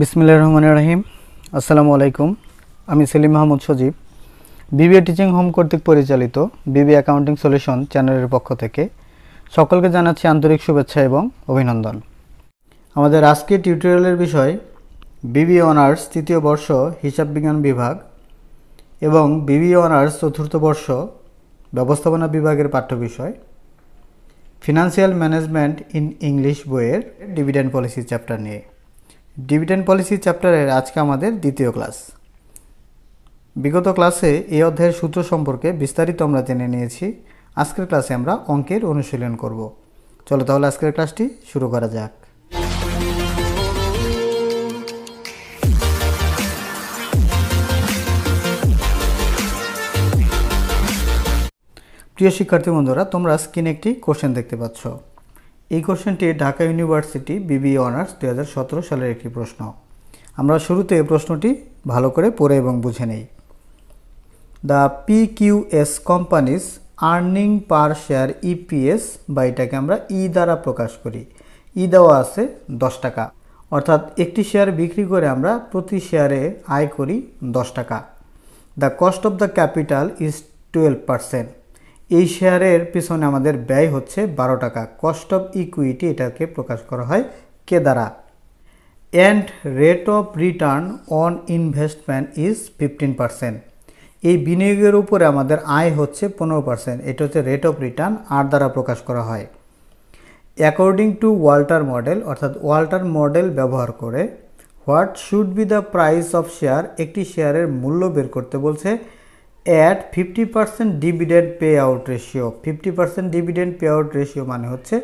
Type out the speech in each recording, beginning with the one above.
বিসমিল্লা রহমান রাহিম আসসালামু আলাইকুম আমি Selim Mahmud Sajib BBA teaching home কর্তৃক পরিচালিত বিবি অ্যাকাউন্টিং সলিউশন চ্যানেলের পক্ষ থেকে সকলকে জানাচ্ছি আন্তরিক শুভেচ্ছা এবং অভিনন্দন আমাদের আজকে টিউটোরিয়ালের বিষয় বিবি অনার্স তৃতীয় বর্ষ হিসাব বিজ্ঞান বিভাগ এবং বিবি অনার্স চতুর্থ বর্ষ ব্যবস্থাপনা বিভাগের পাঠ্য বিষয় ফিনান্সিয়াল ম্যানেজমেন্ট ইন ইংলিশ বইয়ের ডিভিডেন্ড পলিসি চ্যাপ্টার নিয়ে ডিভিডেন্ড পলিসি চ্যাপ্টারের আজকে আমাদের দ্বিতীয় ক্লাস বিগত ক্লাসে এই অধ্যায়ের সূত্র সম্পর্কে বিস্তারিত আমরা জেনে নিয়েছি আজকের ক্লাসে আমরা অঙ্কের অনুশীলন করব চলো তাহলে আজকের ক্লাসটি শুরু করা যাক প্রিয় শিক্ষার্থী বন্ধুরা তোমরা স্ক্রিনে একটি কোশ্চেন দেখতে পাচ্ছ এই কোশ্চেনটি ঢাকা ইউনিভার্সিটি বিবি অনার্স দু সালের একটি প্রশ্ন আমরা শুরুতে এই প্রশ্নটি ভালো করে পড়ে এবং বুঝে নেই the P Q S company's earning per share EPS বা এটাকে আমরা ই দ্বারা প্রকাশ করি ই দেওয়া আছে দশ টাকা অর্থাৎ একটি শেয়ার বিক্রি করে আমরা প্রতি শেয়ারে আয় করি দশ টাকা the cost of the capital is twelve percent এই শেয়ারের পিছনে আমাদের ব্যয় হচ্ছে বারো টাকা কস্ট অফ ইকুইটি এটাকে প্রকাশ করা হয় কে দ্বারা and rate of return on investment is fifteen percent এই বিনিয়োগের উপরে আমাদের আয় হচ্ছে পনেরো পার্সেন্ট এটা হচ্ছে রেট অফ রিটার্ন আর দ্বারা প্রকাশ করা হয় অ্যাকর্ডিং টু ওয়াল্টার মডেল অর্থাৎ ওয়াল্টার মডেল ব্যবহার করে what should be the price of share একটি শেয়ারের মূল্য বের করতে বলছে at fifty percent dividend pay out ratio fifty percent dividend pay out ratio মানে হচ্ছে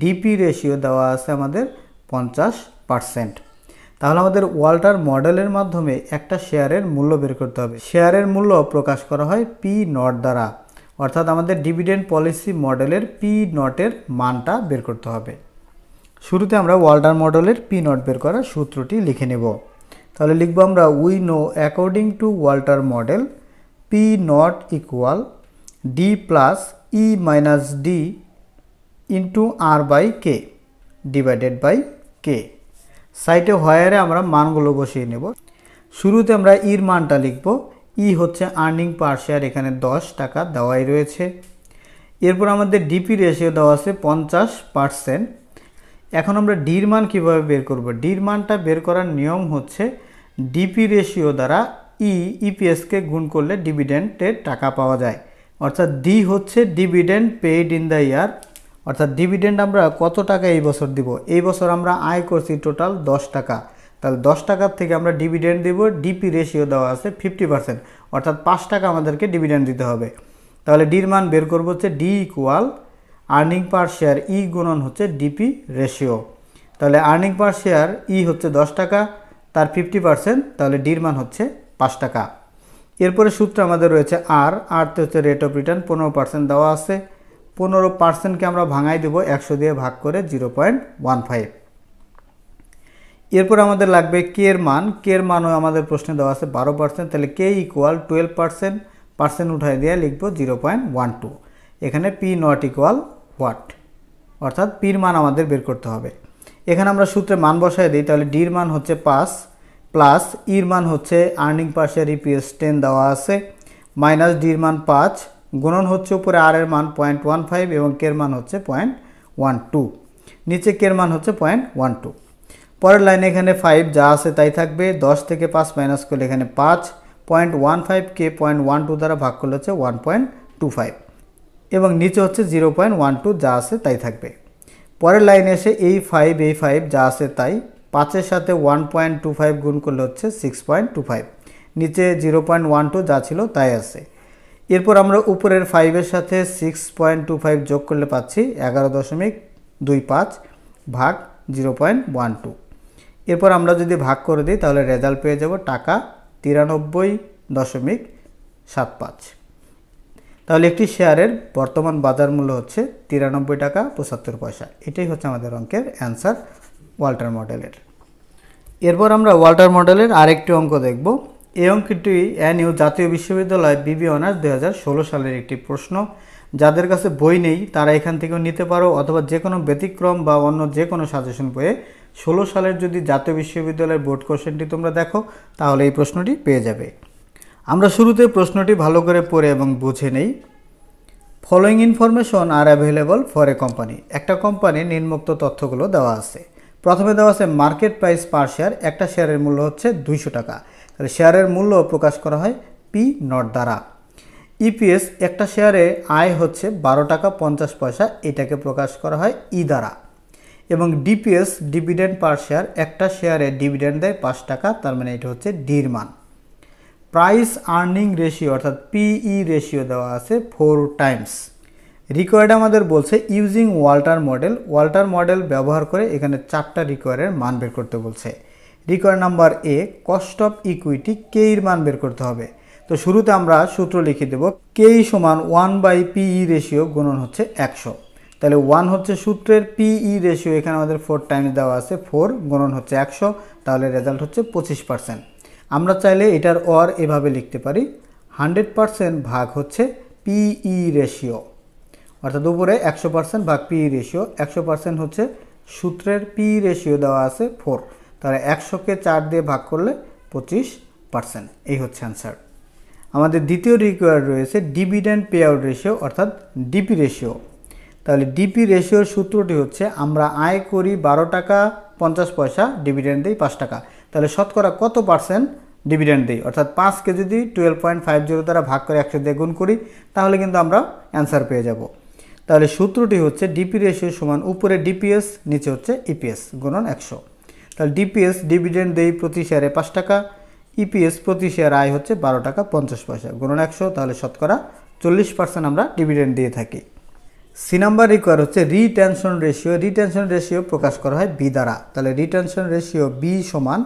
ডিপি রেশিও দেওয়া আছে আমাদের পঞ্চাশ পার্সেন্ট তাহলে আমাদের ওয়াল্টার মডেলের মাধ্যমে একটা শেয়ারের মূল্য বের করতে হবে শেয়ারের মূল্য প্রকাশ করা হয় পি নট দ্বারা অর্থাৎ আমাদের ডিভিডেন্ড পলিসি মডেলের পি নটের মানটা বের করতে হবে শুরুতে আমরা ওয়াল্টার মডেলের পি নট বের করার সূত্রটি লিখে নেব তাহলে লিখবো আমরা we know according to Walter model P naught equal d plus E minus d into r by k divided by k সাইটে হোয়ারে আমরা মানগুলো বসিয়ে নেব শুরুতে আমরা ইর e মানটা লিখব ই e হচ্ছে আর্নিং পার শেয়ার এখানে 10 টাকা দেওয়াই রয়েছে এরপর আমাদের ডিপি রেশিও দেওয়া আছে পঞ্চাশ পারসেন্ট এখন আমরা ডির মান কীভাবে বের করব ডির মানটা বের করার নিয়ম হচ্ছে ডিপি রেশিও দ্বারা ই ইপিএসকে e গুণ করলে ডিভিডেন্টের টাকা পাওয়া যায় অর্থাৎ ডি হচ্ছে dividend paid in the year অর্থাৎ ডিভিডেন্ড আমরা কত টাকা এই বছর দিব এই বছর আমরা আয় করছি টোটাল দশ টাকা তাহলে দশ টাকার থেকে আমরা ডিভিডেন্ড দিব ডিপি রেশিও দেওয়া আছে ফিফটি পার্সেন্ট অর্থাৎ পাঁচ টাকা আমাদেরকে ডিভিডেন্ড দিতে হবে তাহলে ডির মান বের করবো হচ্ছে D equal earning per share E গুণন হচ্ছে ডিপি রেশিও তাহলে আর্নিং পার শেয়ার ই হচ্ছে দশ টাকা তার ফিফটি পার্সেন্ট তাহলে ডির মান হচ্ছে পাঁচ টাকা এরপরে সূত্র আমাদের রয়েছে আর আরতে হচ্ছে রেট অফ রিটার্ন পনেরো পার্সেন্ট দেওয়া আছে পনেরো পার্সেন্টকে আমরা ভাঙাই দেবো একশো দিয়ে ভাগ করে জিরো পয়েন্ট ওয়ান ফাইভ এরপর আমাদের লাগবে কে এর মান কের মানও আমাদের প্রশ্নে দেওয়া আছে বারো পার্সেন্ট তাহলে K equal twelve percent percent উঠাই দিয়ে লিখবো জিরো পয়েন্ট ওয়ান টু এখানে পি নট ইকুয়াল হোয়াট অর্থাৎ পির মান আমাদের বের করতে হবে এখানে আমরা সূত্রে মান বসায় দিই তাহলে ডির মান হচ্ছে পাঁচ প্লাস ইর মান হচ্ছে earning per share EPS ten দেওয়া আছে মাইনাস ডির মান পাঁচ গুণন হচ্ছে উপরে আর এর মান পয়েন্ট ওয়ান ফাইভ এবং কের মান হচ্ছে পয়েন্ট ওয়ান টু নিচে কের মান হচ্ছে পয়েন্ট ওয়ান টু পরের লাইনে এখানে ফাইভ যা আছে তাই থাকবে দশ থেকে পাঁচ মাইনাস করলে এখানে পাঁচ পয়েন্ট ওয়ান ফাইভ কে পয়েন্ট ওয়ান টু দ্বারা ভাগ করলে হচ্ছে ওয়ান পয়েন্ট টু ফাইভ এবং নিচে হচ্ছে জিরো পয়েন্ট ওয়ান টু যা আছে তাই থাকবে পরের লাইনে এসে এই ফাইভ এই ফাইভ যা আছে তাই পাঁচের সাথে ওয়ান পয়েন্ট টু ফাইভ গুণ করলে হচ্ছে সিক্স পয়েন্ট টু ফাইভ নিচে জিরো পয়েন্ট ওয়ান টু যা ছিল তাই আছে এরপর আমরা উপরের ফাইভের সাথে সিক্স পয়েন্ট টু ফাইভ যোগ করলে পাচ্ছি এগারো দশমিক দুই পাঁচ ভাগ জিরো পয়েন্ট ওয়ান টু এরপর আমরা যদি ভাগ করে দিই তাহলে রেজাল্ট পেয়ে যাব টাকা তিরানব্বই দশমিক সাত পাঁচ তাহলে একটি শেয়ারের বর্তমান বাজার মূল্য হচ্ছে তিরানব্বই টাকা পঁচাত্তর পয়সা এটাই হচ্ছে আমাদের অঙ্কের অ্যান্সার ওয়াল্টার মডেলের এরপর আমরা ওয়াল্টার মডেলের আরেকটি অঙ্ক দেখব এই অঙ্কটি অ্যান ইউ জাতীয় বিশ্ববিদ্যালয় বিবি অনার্স দু সালের একটি প্রশ্ন যাদের কাছে বই নেই তারা এখান থেকেও নিতে পারো অথবা যে কোনো ব্যতিক্রম বা অন্য যে কোনো সাজেশন বইয়ে ষোলো সালের যদি জাতীয় বিশ্ববিদ্যালয়ের বোর্ড কোশ্চেনটি তোমরা দেখো তাহলে এই প্রশ্নটি পেয়ে যাবে আমরা শুরুতে প্রশ্নটি ভালো করে পড়ে এবং বুঝে নেই following information are available for a company একটা কোম্পানির নিম্নোক্ত তথ্যগুলো দেওয়া আছে প্রথমে দেওয়া আছে মার্কেট প্রাইস পার শেয়ার একটা শেয়ারের মূল্য হচ্ছে দুইশো টাকা তাহলে শেয়ারের মূল্য প্রকাশ করা হয় পি নট দ্বারা ইপিএস e একটা শেয়ারে আয় হচ্ছে বারো টাকা পঞ্চাশ পয়সা এটাকে প্রকাশ করা হয় ই দ্বারা এবং ডিপিএস ডিভিডেন্ড পার শেয়ার একটা শেয়ারে ডিভিডেন্ড দেয় পাঁচ টাকা তার মানে এটা হচ্ছে ডির মান প্রাইস আর্নিং রেশিও অর্থাৎ পিই রেশিও e দেওয়া আছে ফোর টাইমস রিকোয়ার্ড আমাদের বলছে using Walter model Walter model ব্যবহার করে এখানে চারটা রিকোয়ারের মান বের করতে বলছে require number A cost of equity K এর মান বের করতে হবে তো শুরুতে আমরা সূত্র লিখে দেব কে সমান ওয়ান বাই পিই রেশিও গুণন হচ্ছে একশো তাহলে ওয়ান হচ্ছে সূত্রের পিই রেশিও e এখানে আমাদের ফোর টাইমস দেওয়া আছে ফোর গুণন হচ্ছে একশো তাহলে রেজাল্ট হচ্ছে পঁচিশ পার্সেন্ট আমরা চাইলে এটার অর এভাবে লিখতে পারি হান্ড্রেড পার্সেন্ট ভাগ হচ্ছে পিই রেশিও e অর্থাৎ উপরে একশো পার্সেন্ট ভাগ পি রেশিও একশো পার্সেন্ট হচ্ছে সূত্রের পি রেশিও দেওয়া আছে ফোর তাহলে একশোকে চার দিয়ে ভাগ করলে পঁচিশ পার্সেন্ট এই হচ্ছে অ্যান্সার আমাদের দ্বিতীয় রিকোয়ার রয়েছে ডিভিডেন্ড পে আউট রেশিও অর্থাৎ ডিপি রেশিও তাহলে ডিপি রেশিওর সূত্রটি হচ্ছে আমরা আয় করি বারো টাকা পঞ্চাশ পয়সা ডিভিডেন্ড দিই পাঁচ টাকা তাহলে শতকরা কত পার্সেন্ট ডিভিডেন্ড দিই অর্থাৎ পাঁচকে যদি টুয়েলভ পয়েন্ট ফাইভ জিরো দ্বারা ভাগ করে একশো দিয়ে গুণ করি তাহলে কিন্তু আমরা অ্যান্সার পেয়ে যাবো তাহলে সূত্রটি হচ্ছে ডিপি রেশিও সমান উপরে ডিপিএস নিচে হচ্ছে ইপিএস গুণন একশো তাহলে ডিপিএস ডিভিডেন্ড দেই প্রতি শেয়ারে পাঁচ টাকা ইপিএস প্রতি শেয়ার আয় হচ্ছে বারো টাকা পঞ্চাশ পয়সা গুণন একশো তাহলে শতকরা চল্লিশ পার্সেন্ট আমরা ডিভিডেন্ড দিয়ে থাকি সি নাম্বার রিকোয়ার হচ্ছে রিটেনশন রেশিও রিটেনশন রেশিও প্রকাশ করা হয় বি দ্বারা তাহলে রিটেনশন রেশিও বি সমান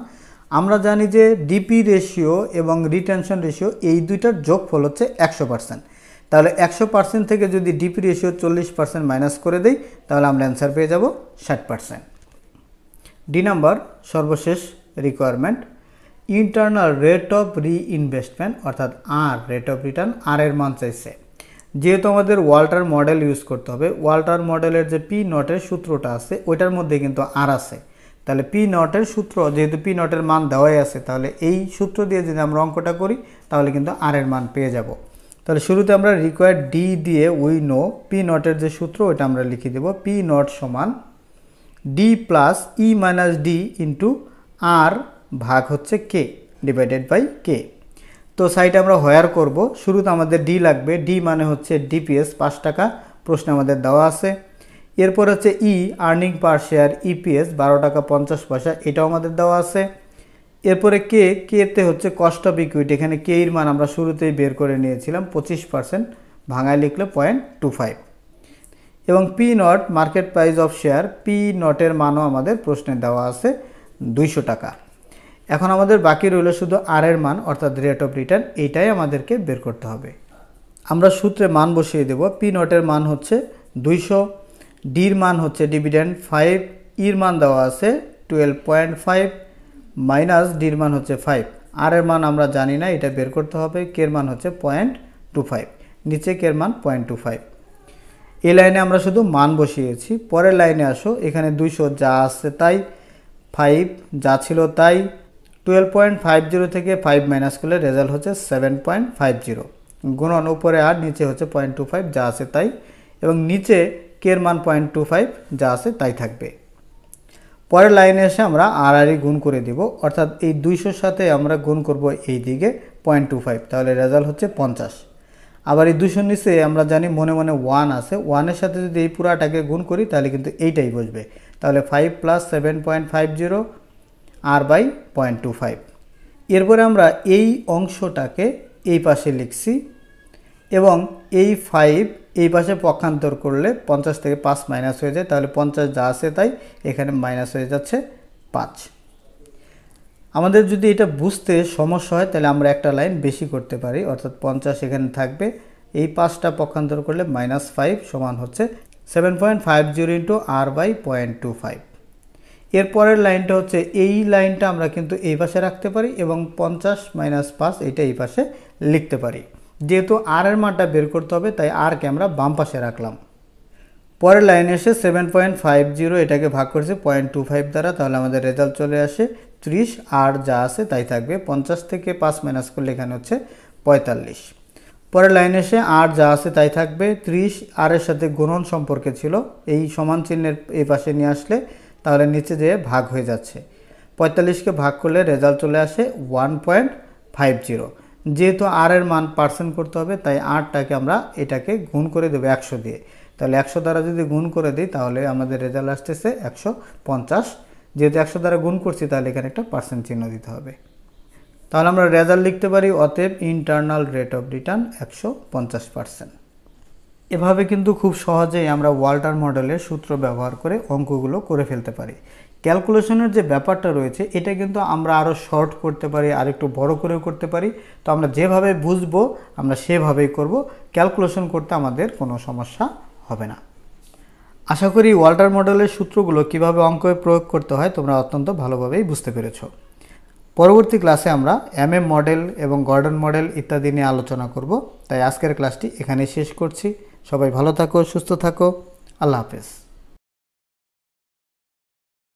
আমরা জানি যে ডিপি রেশিও এবং রিটেনশন রেশিও এই দুইটার যোগফল হচ্ছে একশো পার্সেন্ট তাহলে একশো পার্সেন্ট থেকে যদি ডিপি রেশিও চল্লিশ পার্সেন্ট মাইনাস করে দেই তাহলে আমরা অ্যান্সার পেয়ে যাব ষাট পার্সেন্ট ডি নাম্বার সর্বশেষ requirement internal rate of reinvestment অর্থাৎ R rate of return R এর মান চাইছে যেহেতু আমাদের ওয়াল্টার মডেল ইউজ করতে হবে ওয়াল্টার মডেলের যে পি নটের সূত্রটা আছে ওইটার মধ্যে কিন্তু আর আছে তাহলে পি নটের সূত্র যেহেতু পি নটের মান দেওয়াই আছে তাহলে এই সূত্র দিয়ে যদি আমরা অঙ্কটা করি তাহলে কিন্তু আর এর মান পেয়ে যাব তাহলে শুরুতে আমরা রিকোয়ার্ড ডি দিয়ে উই নো পি নটের যে সূত্র ওটা আমরা লিখে দেব পি নট সমান D plus E minus D into R ভাগ হচ্ছে কে ডিভাইডেড বাই কে তো সাইট আমরা হয়ার করব শুরুতে আমাদের ডি লাগবে ডি মানে হচ্ছে ডিপিএস পাঁচ টাকা প্রশ্নে আমাদের দেওয়া আছে এরপর হচ্ছে E earning per share EPS বারো টাকা পঞ্চাশ পয়সা এটাও আমাদের দেওয়া আছে এরপরে কে কেতে হচ্ছে কস্ট অফ ইকুইটি এখানে কে এর মান আমরা শুরুতেই বের করে নিয়েছিলাম পঁচিশ পার্সেন্ট ভাঙায় লিখলে পয়েন্ট টু ফাইভ এবং P naught market price of share P নটের মানও আমাদের প্রশ্নে দেওয়া আছে দুইশো টাকা এখন আমাদের বাকি রইল শুধু আর এর মান অর্থাৎ রেট অফ রিটার্ন এইটাই আমাদেরকে বের করতে হবে আমরা সূত্রে মান বসিয়ে দেব পি নটের মান হচ্ছে দুইশো ডির মান হচ্ছে ডিভিডেন্ড ফাইভ ইর মান দেওয়া আছে টুয়েলভ পয়েন্ট ফাইভ মাইনাস ডির মান হচ্ছে ফাইভ আর এর মান আমরা জানি না এটা বের করতে হবে কের মান হচ্ছে পয়েন্ট টু ফাইভ নিচে কের মান পয়েন্ট টু ফাইভ এই লাইনে আমরা শুধু মান বসিয়েছি পরের লাইনে আসো এখানে দুইশো যা আসছে তাই ফাইভ যা ছিল তাই টুয়েলভ পয়েন্ট ফাইভ জিরো থেকে ফাইভ মাইনাস করলে রেজাল্ট হচ্ছে সেভেন পয়েন্ট ফাইভ জিরো গুণন উপরে আর নিচে হচ্ছে পয়েন্ট টু ফাইভ যা আছে তাই এবং নিচে কের মান পয়েন্ট টু ফাইভ যা আছে তাই থাকবে পরের লাইনে এসে আমরা আর আরই গুণ করে দিব অর্থাৎ এই দুইশোর সাথে আমরা গুণ করব এই দিকে পয়েন্ট টু ফাইভ তাহলে রেজাল্ট হচ্ছে পঞ্চাশ আবার এই দুশোর নিচে আমরা জানি মনে মনে ওয়ান আছে ওয়ানের সাথে যদি এই পুরাটাকে গুণ করি তাহলে কিন্তু এইটাই বসবে তাহলে five plus seven point five zero R by point two five এরপরে আমরা এই অংশটাকে এই পাশে লিখছি এবং এই ফাইভ এই পাশে পক্ষান্তর করলে পঞ্চাশ থেকে পাঁচ মাইনাস হয়ে যায় তাহলে পঞ্চাশ যা আছে তাই এখানে মাইনাস হয়ে যাচ্ছে পাঁচ আমাদের যদি এটা বুঝতে সমস্যা হয় তাহলে আমরা একটা লাইন বেশি করতে পারি অর্থাৎ পঞ্চাশ এখানে থাকবে এই পাঁচটা পক্ষান্তর করলে মাইনাস ফাইভ সমান হচ্ছে seven point five zero into R by point two five এরপরের লাইনটা হচ্ছে এই লাইনটা আমরা কিন্তু এই পাশে রাখতে পারি এবং পঞ্চাশ মাইনাস পাঁচ এটা এই পাশে লিখতে পারি যেহেতু আর এর মানটা বের করতে হবে তাই আরকে আমরা বাম পাশে রাখলাম পরের লাইনে এসে সেভেন পয়েন্ট ফাইভ জিরো এটাকে ভাগ করেছে পয়েন্ট টু ফাইভ দ্বারা তাহলে আমাদের রেজাল্ট চলে আসে ত্রিশ আর যা আছে তাই থাকবে পঞ্চাশ থেকে পাঁচ মাইনাস করলে এখানে হচ্ছে পঁয়তাল্লিশ পরের লাইন এসে আর যা আছে তাই থাকবে ত্রিশ আরের সাথে গুণন সম্পর্কে ছিল এই সমান চিহ্নের এই পাশে নিয়ে আসলে তাহলে নিচে যেয়ে ভাগ হয়ে যাচ্ছে পঁয়তাল্লিশকে ভাগ করলে রেজাল্ট চলে আসে ওয়ান পয়েন্ট ফাইভ জিরো যেহেতু আর এর মান পার্সেন্ট করতে হবে তাই আরটাকে আমরা এটাকে গুণ করে দেবো একশো দিয়ে তাহলে একশো দ্বারা যদি গুণ করে দিই তাহলে আমাদের রেজাল্ট আসতেছে একশো পঞ্চাশ যেহেতু একশো দ্বারা গুণ করছি তাহলে এখানে একটা পার্সেন্ট চিহ্ন দিতে হবে তাহলে আমরা রেজাল্ট লিখতে পারি অতএব ইন্টারনাল রেট অফ রিটার্ন একশো পঞ্চাশ পার্সেন্ট এভাবে কিন্তু খুব সহজেই আমরা ওয়াল্টার মডেলের সূত্র ব্যবহার করে অঙ্কগুলো করে ফেলতে পারি ক্যালকুলেশনের যে ব্যাপারটা রয়েছে এটা কিন্তু আমরা আরও শর্ট করতে পারি আর একটু বড় করেও করতে পারি তো আমরা যেভাবে বুঝবো আমরা সেভাবেই করব ক্যালকুলেশন করতে আমাদের কোনো সমস্যা হবে না আশা করি ওয়াল্টার মডেলের সূত্রগুলো কিভাবে অঙ্ক প্রয়োগ করতে হয় তোমরা অত্যন্ত ভালোভাবেই বুঝতে পেরেছ পরবর্তী ক্লাসে আমরা এম এম মডেল এবং গর্ডন মডেল ইত্যাদি নিয়ে আলোচনা করব তাই আজকের ক্লাসটি এখানে শেষ করছি সবাই ভালো থাকো সুস্থ থাকো আল্লাহ হাফেজ